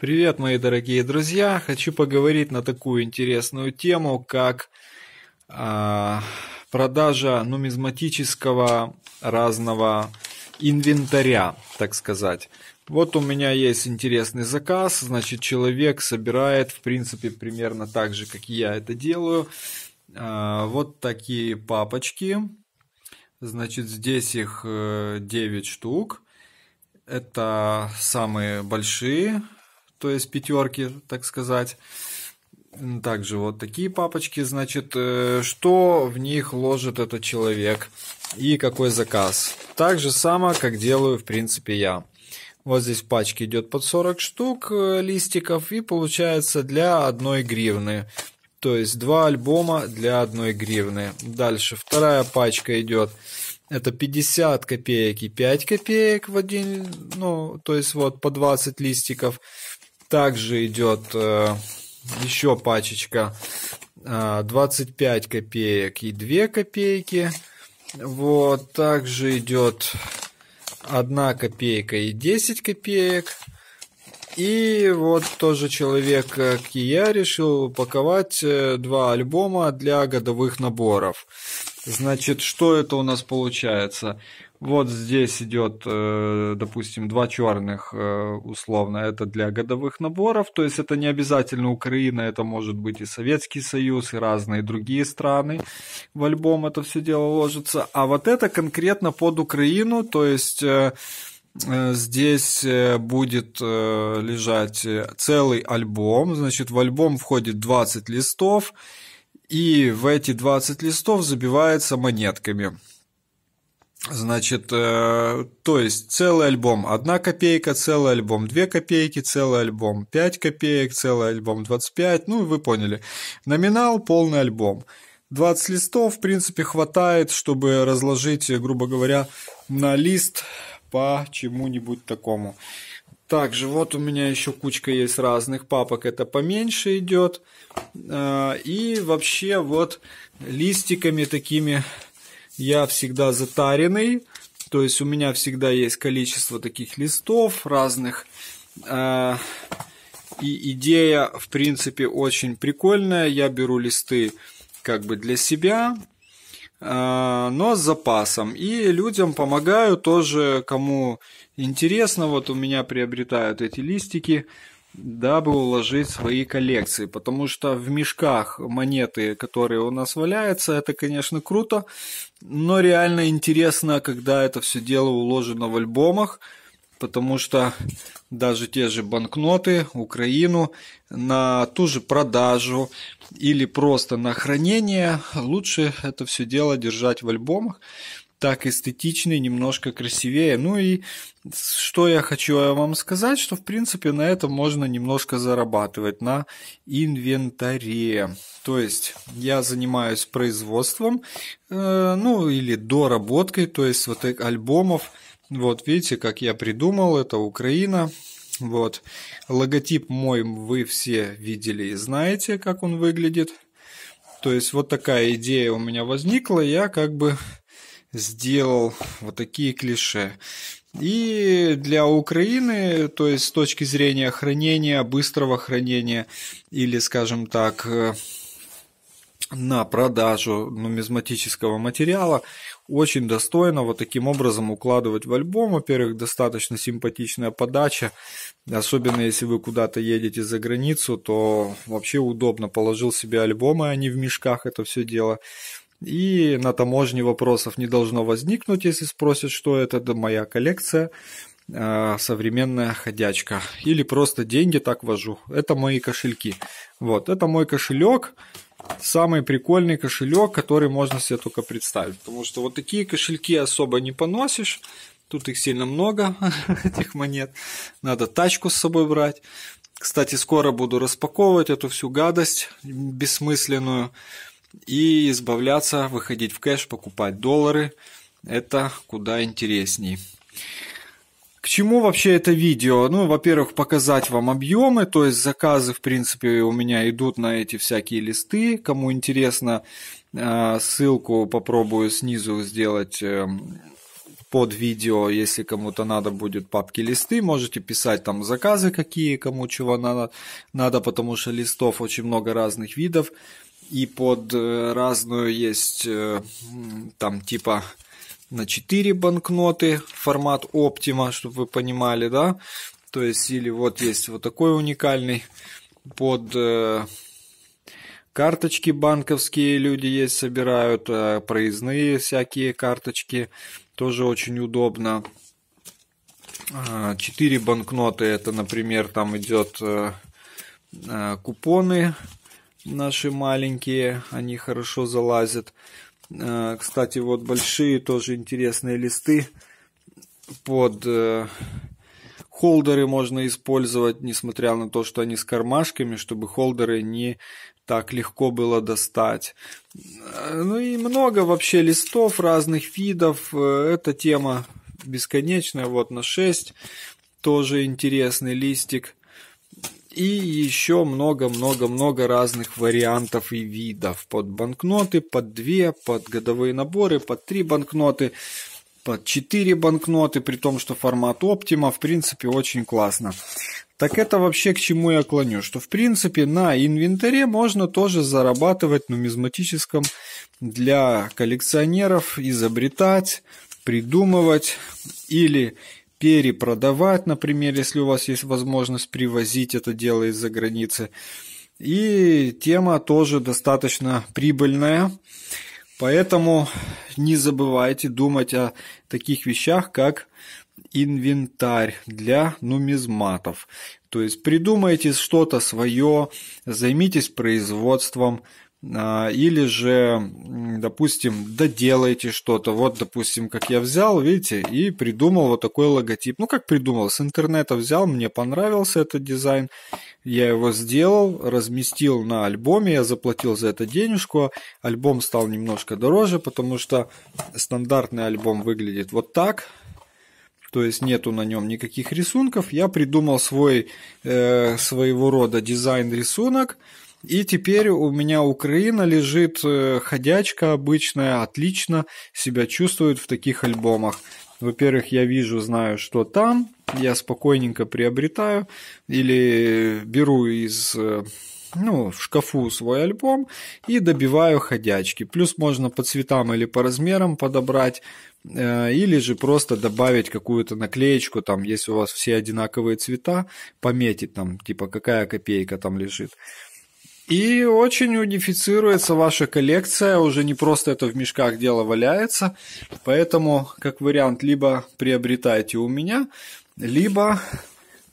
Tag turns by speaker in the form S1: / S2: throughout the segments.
S1: Привет, мои дорогие друзья! Хочу поговорить на такую интересную тему, как э, продажа нумизматического разного инвентаря, так сказать. Вот у меня есть интересный заказ, значит, человек собирает, в принципе, примерно так же, как я это делаю. Э, вот такие папочки. Значит, здесь их 9 э, штук. Это самые большие, то есть пятерки, так сказать. Также вот такие папочки, значит, э, что в них ложит этот человек и какой заказ. Так же самое, как делаю, в принципе, я. Вот здесь в пачке идет под 40 штук э, листиков и получается для одной гривны. То есть два альбома для одной гривны. Дальше вторая пачка идет. Это 50 копеек и 5 копеек в один, ну, то есть вот по 20 листиков. Также идет э, еще пачечка э, 25 копеек и 2 копейки. Вот, также идет 1 копейка и 10 копеек. И вот тоже человек э, как и я, решил упаковать э, два альбома для годовых наборов. Значит, что это у нас получается? Вот здесь идет, э, допустим, два черных э, условно. Это для годовых наборов. То есть это не обязательно Украина, это может быть и Советский Союз, и разные другие страны. В альбом это все дело ложится. А вот это конкретно под Украину. То есть э, Здесь будет лежать целый альбом. Значит, в альбом входит 20 листов, и в эти 20 листов забивается монетками. Значит, э, то есть целый альбом, одна копейка, целый альбом, две копейки, целый альбом, пять копеек, целый альбом, 25, ну вы поняли. Номинал полный альбом. 20 листов, в принципе, хватает, чтобы разложить, грубо говоря, на лист по чему-нибудь такому. Также вот у меня еще кучка есть разных папок, это поменьше идет. Э, и вообще вот листиками такими я всегда затаренный, то есть у меня всегда есть количество таких листов разных. А, и идея, в принципе, очень прикольная. Я беру листы как бы для себя, а, но с запасом. И людям помогаю тоже, кому интересно. Вот у меня приобретают эти листики дабы уложить свои коллекции, потому что в мешках монеты, которые у нас валяются, это, конечно, круто, но реально интересно, когда это все дело уложено в альбомах, потому что даже те же банкноты Украину на ту же продажу или просто на хранение лучше это все дело держать в альбомах, так эстетичный, немножко красивее. Ну и что я хочу вам сказать, что в принципе на этом можно немножко зарабатывать на инвентаре. То есть я занимаюсь производством, э, ну или доработкой, то есть вот альбомов. Вот видите, как я придумал, это Украина. Вот. Логотип мой вы все видели и знаете, как он выглядит. То есть вот такая идея у меня возникла, я как бы сделал вот такие клише. И для Украины, то есть с точки зрения хранения, быстрого хранения или, скажем так, э, на продажу нумизматического материала, очень достойно вот таким образом укладывать в альбом. Во-первых, достаточно симпатичная подача, особенно если вы куда-то едете за границу, то вообще удобно. Положил себе альбомы, а не в мешках это все дело и на таможне вопросов не должно возникнуть, если спросят, что это, да моя коллекция, а, современная ходячка. Или просто деньги так вожу. Это мои кошельки. Вот, это мой кошелек. Самый прикольный кошелек, который можно себе только представить. Потому что вот такие кошельки особо не поносишь. Тут их сильно много, этих монет. Надо тачку с собой брать. Кстати, скоро буду распаковывать эту всю гадость бессмысленную. И избавляться, выходить в кэш, покупать доллары – это куда интересней. К чему вообще это видео? Ну, во-первых, показать вам объемы, то есть заказы, в принципе, у меня идут на эти всякие листы. Кому интересно, э, ссылку попробую снизу сделать эм, под видео, если кому-то надо будет папки листы, можете писать там заказы какие, кому чего надо, надо, потому что листов очень много разных видов и под э, разную есть э, там типа на 4 банкноты формат оптима чтобы вы понимали, да, то есть или вот есть вот такой уникальный под э, карточки банковские люди есть, собирают, проездные всякие карточки, тоже очень удобно. А, четыре банкноты, это, например, там идет купоны наши маленькие, они хорошо залазят. Э, кстати, вот большие тоже интересные листы под э, холдеры можно использовать, несмотря на то, что они с кармашками, чтобы холдеры не так легко было достать. Э, ну и много вообще листов разных видов. Эта тема бесконечная, вот на 6 тоже интересный листик и еще много-много-много разных вариантов и видов. Под банкноты, под две, под годовые наборы, под три банкноты, под четыре банкноты, при том, что формат Optima, в принципе, очень классно. Так это вообще к чему я клоню, что в принципе на инвентаре можно тоже зарабатывать нумизматическом для коллекционеров, изобретать, придумывать или перепродавать, например, если у вас есть возможность привозить это дело из-за границы. И тема тоже достаточно прибыльная. Поэтому не забывайте думать о таких вещах, как инвентарь для нумизматов. То есть придумайте что-то свое, займитесь производством, а, или же, допустим, доделайте что-то. Вот, допустим, как я взял, видите, и придумал вот такой логотип. Ну, как придумал, с интернета взял, мне понравился этот дизайн, я его сделал, разместил на альбоме, я заплатил за это денежку, альбом стал немножко дороже, потому что стандартный альбом выглядит вот так, то есть нету на нем никаких рисунков. Я придумал свой э, своего рода дизайн рисунок, и теперь у меня Украина лежит э, ходячка обычная, отлично себя чувствует в таких альбомах. Во-первых, я вижу, знаю, что там, я спокойненько приобретаю или беру из э, ну, в шкафу свой альбом и добиваю ходячки. Плюс можно по цветам или по размерам подобрать, э, или же просто добавить какую-то наклеечку, там, если у вас все одинаковые цвета, пометить там, типа, какая копейка там лежит. И очень унифицируется ваша коллекция, уже не просто это в мешках дело валяется, поэтому, как вариант, либо приобретайте у меня, либо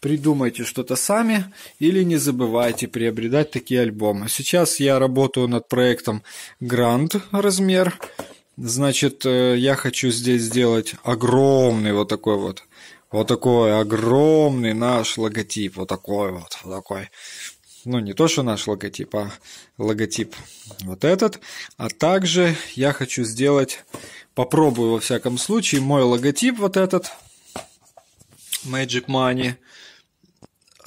S1: придумайте что-то сами или не забывайте приобретать такие альбомы. Сейчас я работаю над проектом Grand размер, значит, э, я хочу здесь сделать огромный вот такой вот, вот такой огромный наш логотип, вот такой вот, вот такой ну не то, что наш логотип, а логотип вот этот. А также я хочу сделать, попробую во всяком случае, мой логотип вот этот, Magic Money.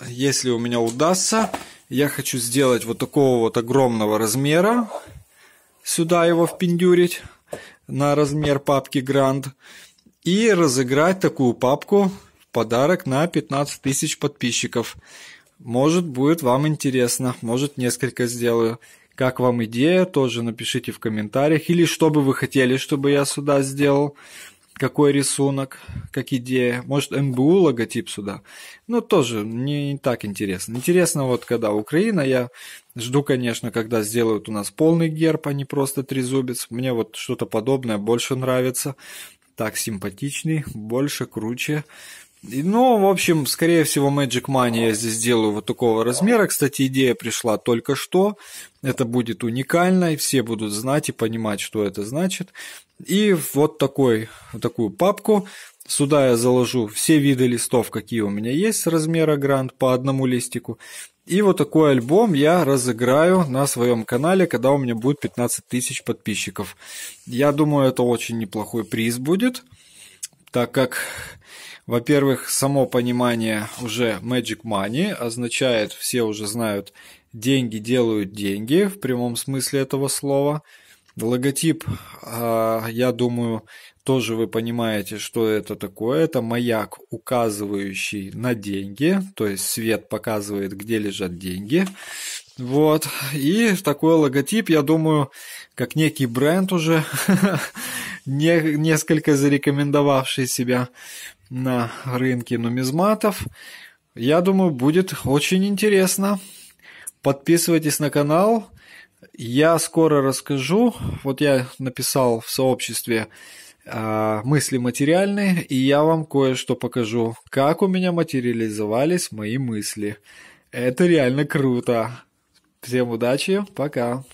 S1: Если у меня удастся, я хочу сделать вот такого вот огромного размера, сюда его впендюрить на размер папки Grand и разыграть такую папку в подарок на 15 тысяч подписчиков. Может, будет вам интересно, может, несколько сделаю. Как вам идея, тоже напишите в комментариях. Или что бы вы хотели, чтобы я сюда сделал. Какой рисунок, как идея. Может, МБУ логотип сюда. Но ну, тоже не, не так интересно. Интересно вот когда Украина. Я жду, конечно, когда сделают у нас полный герб, а не просто трезубец. Мне вот что-то подобное больше нравится. Так симпатичный, больше, круче. Ну, в общем, скорее всего, Magic Money я здесь сделаю вот такого размера. Кстати, идея пришла только что. Это будет уникально, и все будут знать и понимать, что это значит. И вот, такой, вот такую папку. Сюда я заложу все виды листов, какие у меня есть с размера грант по одному листику. И вот такой альбом я разыграю на своем канале, когда у меня будет 15 тысяч подписчиков. Я думаю, это очень неплохой приз будет так как, во-первых, само понимание уже Magic Money означает, все уже знают, деньги делают деньги в прямом смысле этого слова. Логотип, а, я думаю, тоже вы понимаете, что это такое. Это маяк, указывающий на деньги, то есть свет показывает, где лежат деньги. Вот. И такой логотип, я думаю, как некий бренд уже, не, несколько зарекомендовавший себя на рынке нумизматов. Я думаю, будет очень интересно. Подписывайтесь на канал. Я скоро расскажу. Вот я написал в сообществе э, мысли материальные, и я вам кое-что покажу, как у меня материализовались мои мысли. Это реально круто. Всем удачи, пока.